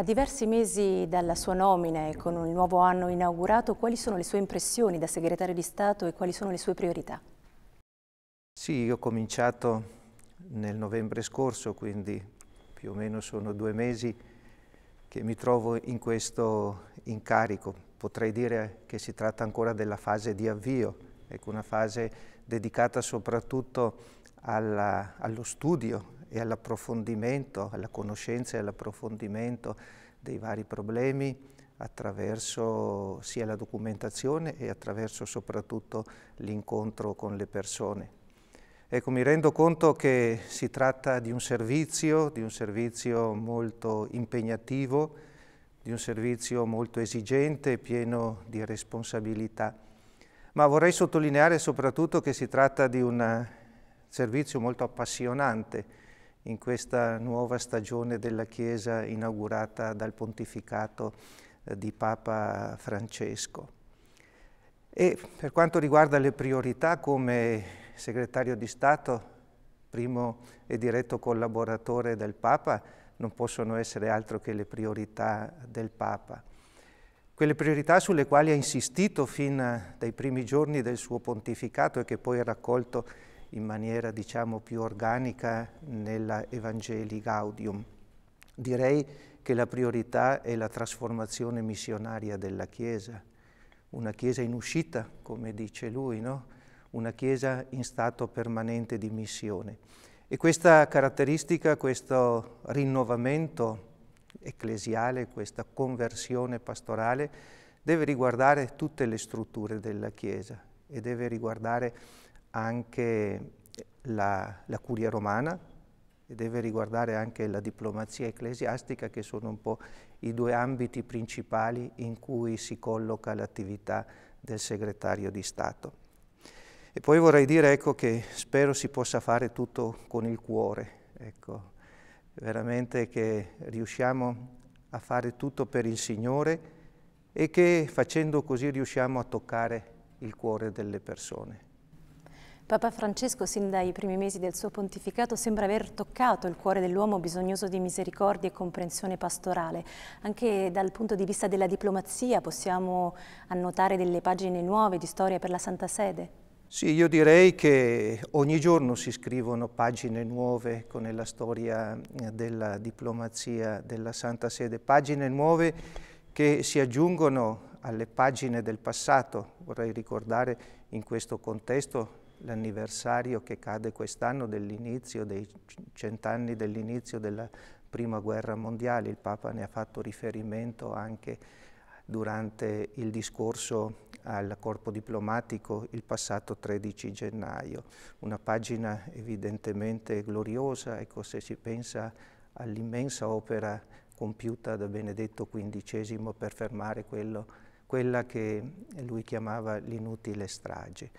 A diversi mesi dalla sua nomina e con il nuovo anno inaugurato, quali sono le sue impressioni da segretario di Stato e quali sono le sue priorità? Sì, io ho cominciato nel novembre scorso, quindi più o meno sono due mesi che mi trovo in questo incarico. Potrei dire che si tratta ancora della fase di avvio, ecco, una fase dedicata soprattutto alla, allo studio e all'approfondimento, alla conoscenza e all'approfondimento dei vari problemi attraverso sia la documentazione e attraverso soprattutto l'incontro con le persone. Ecco, mi rendo conto che si tratta di un servizio, di un servizio molto impegnativo, di un servizio molto esigente e pieno di responsabilità. Ma vorrei sottolineare soprattutto che si tratta di un servizio molto appassionante, in questa nuova stagione della Chiesa inaugurata dal pontificato eh, di Papa Francesco. E per quanto riguarda le priorità, come segretario di Stato, primo e diretto collaboratore del Papa, non possono essere altro che le priorità del Papa. Quelle priorità sulle quali ha insistito fin dai primi giorni del suo pontificato e che poi ha raccolto in maniera diciamo più organica nella Evangelii Gaudium. Direi che la priorità è la trasformazione missionaria della Chiesa, una Chiesa in uscita, come dice lui, no? una Chiesa in stato permanente di missione. E questa caratteristica, questo rinnovamento ecclesiale, questa conversione pastorale, deve riguardare tutte le strutture della Chiesa e deve riguardare anche la, la curia romana e deve riguardare anche la diplomazia ecclesiastica che sono un po' i due ambiti principali in cui si colloca l'attività del segretario di Stato. E poi vorrei dire ecco, che spero si possa fare tutto con il cuore, ecco, veramente che riusciamo a fare tutto per il Signore e che facendo così riusciamo a toccare il cuore delle persone. Papa Francesco, sin dai primi mesi del suo pontificato, sembra aver toccato il cuore dell'uomo bisognoso di misericordia e comprensione pastorale. Anche dal punto di vista della diplomazia possiamo annotare delle pagine nuove di storia per la Santa Sede? Sì, io direi che ogni giorno si scrivono pagine nuove nella storia eh, della diplomazia della Santa Sede, pagine nuove che si aggiungono alle pagine del passato. Vorrei ricordare in questo contesto l'anniversario che cade quest'anno dell'inizio, dei cent'anni dell'inizio della Prima Guerra Mondiale. Il Papa ne ha fatto riferimento anche durante il discorso al corpo diplomatico il passato 13 gennaio. Una pagina evidentemente gloriosa, ecco, se si pensa all'immensa opera compiuta da Benedetto XV per fermare quello, quella che lui chiamava l'inutile strage.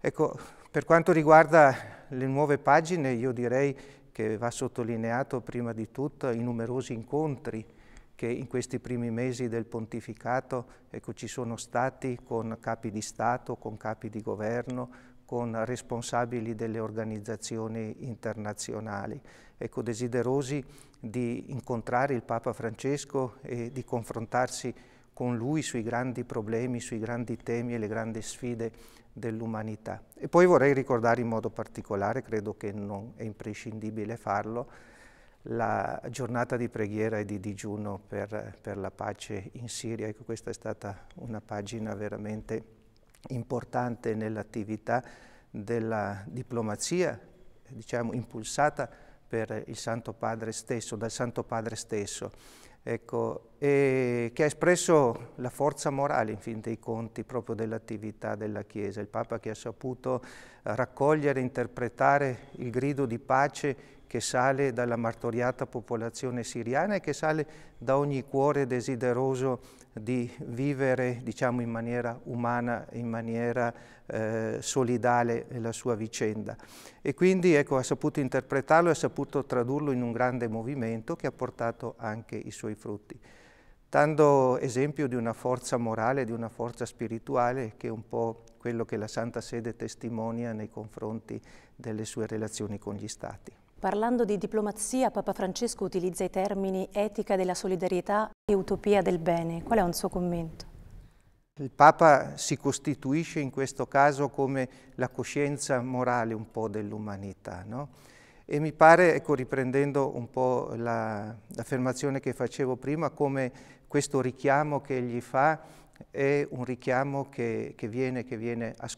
Ecco, per quanto riguarda le nuove pagine, io direi che va sottolineato prima di tutto i numerosi incontri che in questi primi mesi del pontificato ecco, ci sono stati con capi di Stato, con capi di governo, con responsabili delle organizzazioni internazionali, ecco, desiderosi di incontrare il Papa Francesco e di confrontarsi con lui sui grandi problemi, sui grandi temi e le grandi sfide dell'umanità. E poi vorrei ricordare in modo particolare, credo che non è imprescindibile farlo, la giornata di preghiera e di digiuno per, per la pace in Siria. Ecco, questa è stata una pagina veramente importante nell'attività della diplomazia, diciamo, impulsata per il Santo Padre stesso, dal Santo Padre stesso ecco, che ha espresso la forza morale, in fin dei conti, proprio dell'attività della Chiesa. Il Papa che ha saputo eh, raccogliere, e interpretare il grido di pace che sale dalla martoriata popolazione siriana e che sale da ogni cuore desideroso di vivere diciamo, in maniera umana, in maniera eh, solidale la sua vicenda. E quindi ecco, ha saputo interpretarlo e ha saputo tradurlo in un grande movimento che ha portato anche i suoi frutti, dando esempio di una forza morale, di una forza spirituale che è un po' quello che la Santa Sede testimonia nei confronti delle sue relazioni con gli Stati. Parlando di diplomazia, Papa Francesco utilizza i termini etica della solidarietà e utopia del bene. Qual è un suo commento? Il Papa si costituisce in questo caso come la coscienza morale un po' dell'umanità, no? E mi pare, ecco, riprendendo un po' l'affermazione la, che facevo prima, come questo richiamo che egli fa è un richiamo che, che, viene, che, viene che,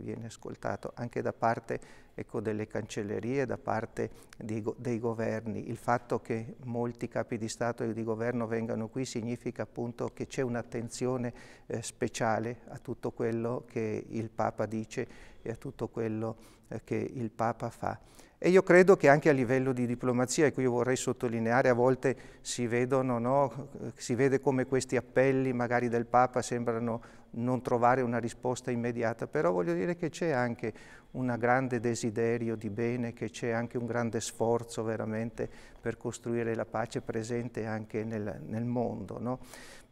viene, ascoltato, anche da parte ecco, delle cancellerie, da parte di, dei governi. Il fatto che molti capi di Stato e di governo vengano qui significa appunto che c'è un'attenzione eh, speciale a tutto quello che il Papa dice e a tutto quello eh, che il Papa fa. E io credo che anche a livello di diplomazia, e qui vorrei sottolineare, a volte si, vedono, no? si vede come questi appelli magari del Papa sembrano non trovare una risposta immediata, però voglio dire che c'è anche un grande desiderio di bene, che c'è anche un grande sforzo veramente per costruire la pace presente anche nel, nel mondo. No?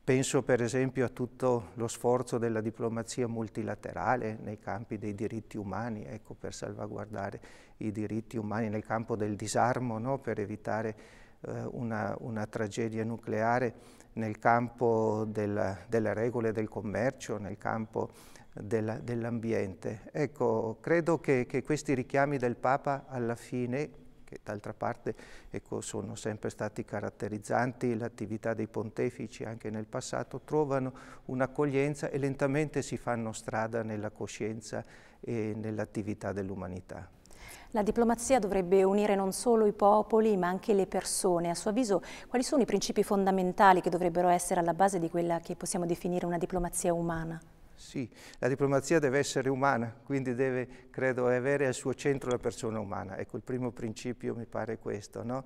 Penso per esempio a tutto lo sforzo della diplomazia multilaterale nei campi dei diritti umani, ecco, per salvaguardare i diritti umani nel campo del disarmo, no? per evitare eh, una, una, tragedia nucleare, nel campo del, delle regole del commercio, nel campo dell'ambiente. ecco, credo che, che questi richiami del Papa alla fine che d'altra parte ecco, sono sempre stati caratterizzanti l'attività dei pontefici anche nel passato, trovano un'accoglienza e lentamente si fanno strada nella coscienza e nell'attività dell'umanità. La diplomazia dovrebbe unire non solo i popoli ma anche le persone. A suo avviso quali sono i principi fondamentali che dovrebbero essere alla base di quella che possiamo definire una diplomazia umana? Sì, la diplomazia deve essere umana, quindi deve, credo, avere al suo centro la persona umana. Ecco, il primo principio mi pare questo. No?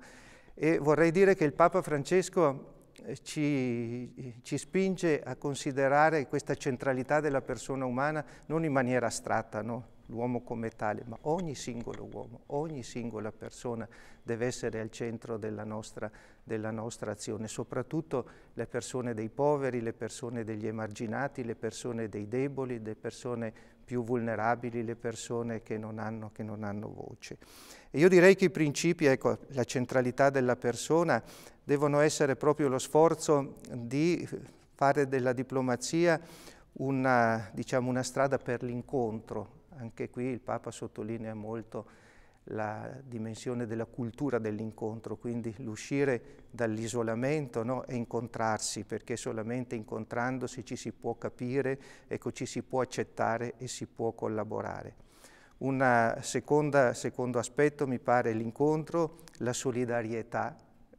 E vorrei dire che il Papa Francesco eh, ci, ci, spinge a considerare questa centralità della persona umana non in maniera astratta, no? l'uomo come tale, ma ogni singolo uomo, ogni singola persona deve essere al centro della nostra, della nostra azione, soprattutto le persone dei poveri, le persone degli emarginati, le persone dei deboli, le persone più vulnerabili, le persone che non hanno, che non hanno voce. E io direi che i principi, ecco, la centralità della persona, devono essere proprio lo sforzo di fare della diplomazia una, diciamo, una strada per l'incontro anche qui il Papa sottolinea molto la dimensione della cultura dell'incontro, quindi l'uscire dall'isolamento no? e incontrarsi, perché solamente incontrandosi ci si può capire, ecco, ci si può accettare e si può collaborare. Un secondo aspetto mi pare l'incontro, la solidarietà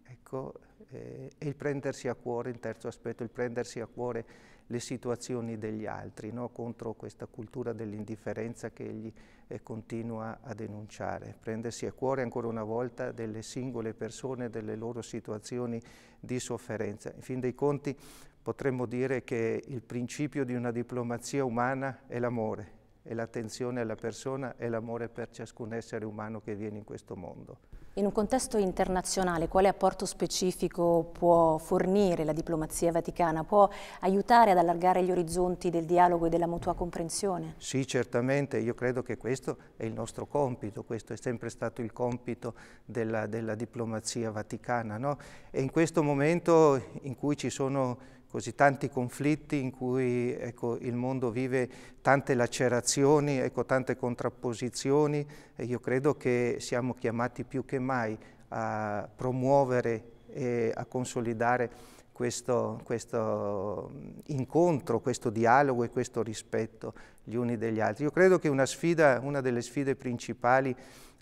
ecco, eh, e il prendersi a cuore, il terzo aspetto, il prendersi a cuore le situazioni degli altri, no? contro questa cultura dell'indifferenza che egli eh, continua a denunciare. Prendersi a cuore ancora una volta delle singole persone, delle loro situazioni di sofferenza. In fin dei conti potremmo dire che il principio di una diplomazia umana è l'amore, è l'attenzione alla persona, è l'amore per ciascun essere umano che viene in questo mondo. In un contesto internazionale, quale apporto specifico può fornire la diplomazia vaticana? Può aiutare ad allargare gli orizzonti del dialogo e della mutua comprensione? Sì, certamente, io credo che questo è il nostro compito, questo è sempre stato il compito della, della diplomazia vaticana. No? E in questo momento in cui ci sono così tanti conflitti in cui ecco, il mondo vive tante lacerazioni, ecco, tante contrapposizioni e io credo che siamo chiamati più che mai a promuovere e a consolidare questo, questo, incontro, questo dialogo e questo rispetto gli uni degli altri. Io credo che una, sfida, una delle sfide principali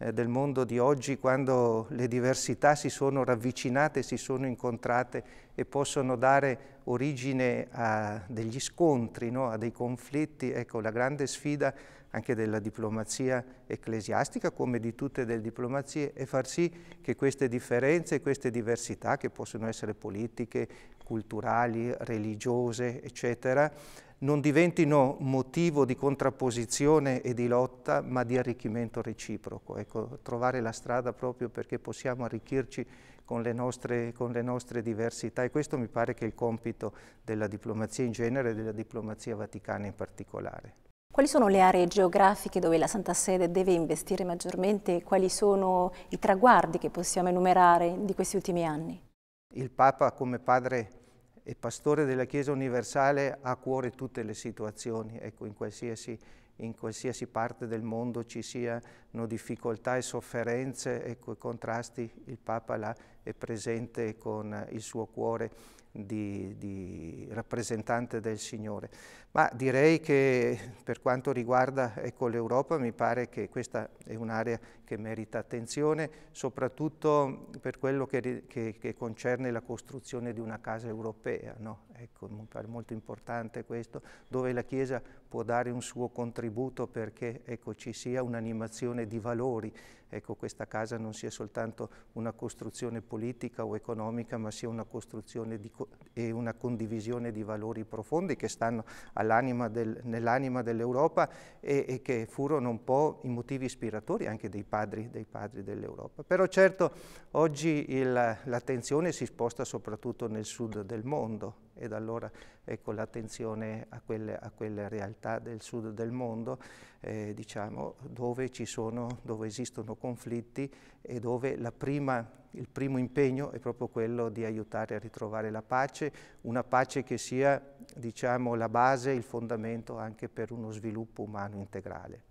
eh, del mondo di oggi quando le diversità si sono ravvicinate, si sono incontrate e possono dare origine a degli scontri, no? a dei conflitti. Ecco, la grande sfida anche della diplomazia ecclesiastica, come di tutte le diplomazie, è far sì che queste differenze, queste diversità, che possono essere politiche, culturali, religiose, eccetera, non diventino motivo di contrapposizione e di lotta, ma di arricchimento reciproco. Ecco, trovare la strada proprio perché possiamo arricchirci con le, nostre, con le, nostre, diversità e questo mi pare che è il compito della diplomazia in genere e della diplomazia vaticana in particolare. Quali sono le aree geografiche dove la Santa Sede deve investire maggiormente e quali sono i traguardi che possiamo enumerare di questi ultimi anni? Il Papa come padre e pastore della Chiesa universale ha a cuore tutte le situazioni, ecco, in qualsiasi, in qualsiasi parte del mondo ci siano difficoltà e sofferenze, ecco, e contrasti, il Papa là è presente con il suo cuore di, di rappresentante del Signore. Ma direi che per quanto riguarda ecco, l'Europa mi pare che questa è un'area che merita attenzione, soprattutto per quello che, che, che concerne la costruzione di una casa europea. No? Ecco, mi pare molto importante questo, dove la Chiesa può dare un suo contributo perché ecco, ci sia un'animazione di valori. Ecco, questa casa non sia soltanto una costruzione politica o economica, ma sia una costruzione di, e una condivisione di valori profondi che stanno del, nell'anima dell'Europa e, e, che furono un po' i motivi ispiratori anche dei padri, padri dell'Europa. Però certo oggi l'attenzione si sposta soprattutto nel sud del mondo, ed allora ecco, l'attenzione a, a quelle, realtà del sud del mondo eh, diciamo, dove, sono, dove, esistono conflitti e dove prima, il primo impegno è proprio quello di aiutare a ritrovare la pace, una pace che sia diciamo, la base, il fondamento anche per uno sviluppo umano integrale.